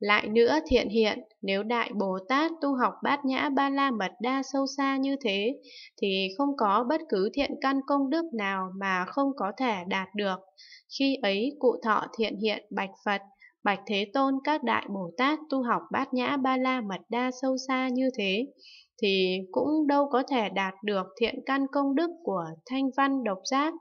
Lại nữa thiện hiện, nếu Đại Bồ Tát tu học bát nhã ba la mật đa sâu xa như thế, thì không có bất cứ thiện căn công đức nào mà không có thể đạt được. Khi ấy cụ thọ thiện hiện bạch Phật, bạch Thế Tôn các Đại Bồ Tát tu học bát nhã ba la mật đa sâu xa như thế, thì cũng đâu có thể đạt được thiện căn công đức của thanh văn độc giác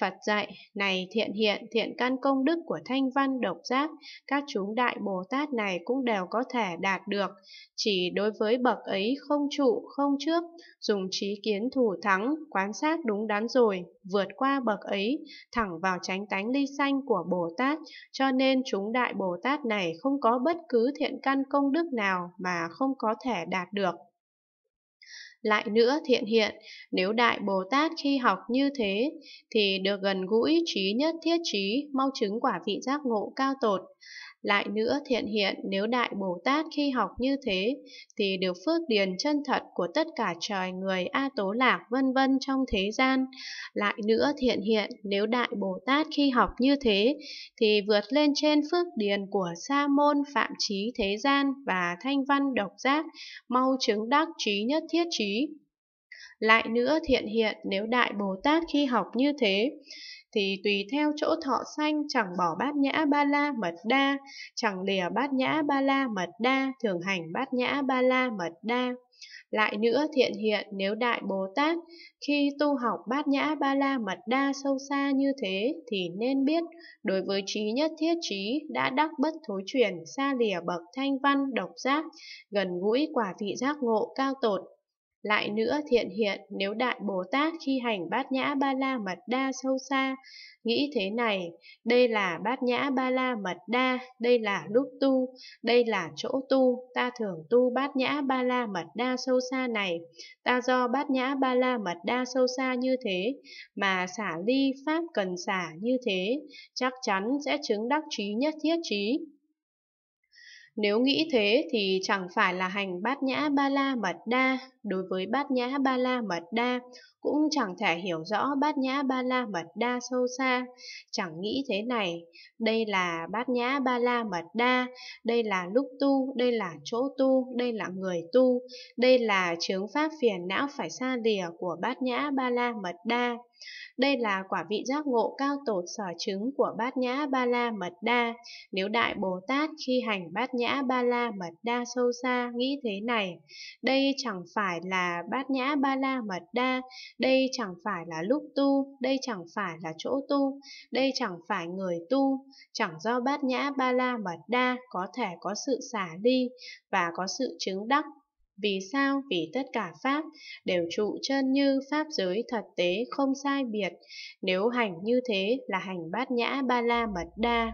Phật dạy, này thiện hiện, thiện căn công đức của thanh văn độc giác, các chúng đại Bồ Tát này cũng đều có thể đạt được. Chỉ đối với bậc ấy không trụ, không trước, dùng trí kiến thủ thắng, quan sát đúng đắn rồi, vượt qua bậc ấy, thẳng vào tránh tánh ly sanh của Bồ Tát, cho nên chúng đại Bồ Tát này không có bất cứ thiện căn công đức nào mà không có thể đạt được. Lại nữa thiện hiện, nếu Đại Bồ Tát khi học như thế, thì được gần gũi trí nhất thiết trí, mau chứng quả vị giác ngộ cao tột. Lại nữa thiện hiện nếu Đại Bồ Tát khi học như thế thì được phước điền chân thật của tất cả trời người A Tố Lạc vân vân trong thế gian. Lại nữa thiện hiện nếu Đại Bồ Tát khi học như thế thì vượt lên trên phước điền của Sa Môn Phạm Trí Thế Gian và Thanh Văn Độc Giác mau chứng đắc trí nhất thiết trí. Lại nữa thiện hiện nếu Đại Bồ Tát khi học như thế thì tùy theo chỗ thọ sanh chẳng bỏ bát nhã ba la mật đa, chẳng lìa bát nhã ba la mật đa, thường hành bát nhã ba la mật đa. Lại nữa thiện hiện nếu Đại Bồ Tát khi tu học bát nhã ba la mật đa sâu xa như thế thì nên biết đối với trí nhất thiết trí đã đắc bất thối chuyển xa lìa bậc thanh văn độc giác gần gũi quả vị giác ngộ cao tột lại nữa thiện hiện nếu Đại Bồ Tát khi hành bát nhã ba la mật đa sâu xa, nghĩ thế này, đây là bát nhã ba la mật đa, đây là lúc tu, đây là chỗ tu, ta thường tu bát nhã ba la mật đa sâu xa này, ta do bát nhã ba la mật đa sâu xa như thế, mà xả ly pháp cần xả như thế, chắc chắn sẽ chứng đắc trí nhất thiết trí. Nếu nghĩ thế thì chẳng phải là hành bát nhã ba la mật đa. Đối với bát nhã ba la mật đa, cũng chẳng thể hiểu rõ bát nhã ba la mật đa sâu xa, chẳng nghĩ thế này, đây là bát nhã ba la mật đa, đây là lúc tu, đây là chỗ tu, đây là người tu, đây là chướng pháp phiền não phải xa lìa của bát nhã ba la mật đa. Đây là quả vị giác ngộ cao tột sở chứng của Bát Nhã Ba La Mật Đa. Nếu Đại Bồ Tát khi hành Bát Nhã Ba La Mật Đa sâu xa nghĩ thế này, đây chẳng phải là Bát Nhã Ba La Mật Đa, đây chẳng phải là lúc tu, đây chẳng phải là chỗ tu, đây chẳng phải người tu, chẳng do bát nhã ba la mật đa có thể có sự xả ly và có sự chứng đắc. Vì sao? Vì tất cả Pháp đều trụ chân như Pháp giới thật tế không sai biệt. Nếu hành như thế là hành bát nhã ba la mật đa.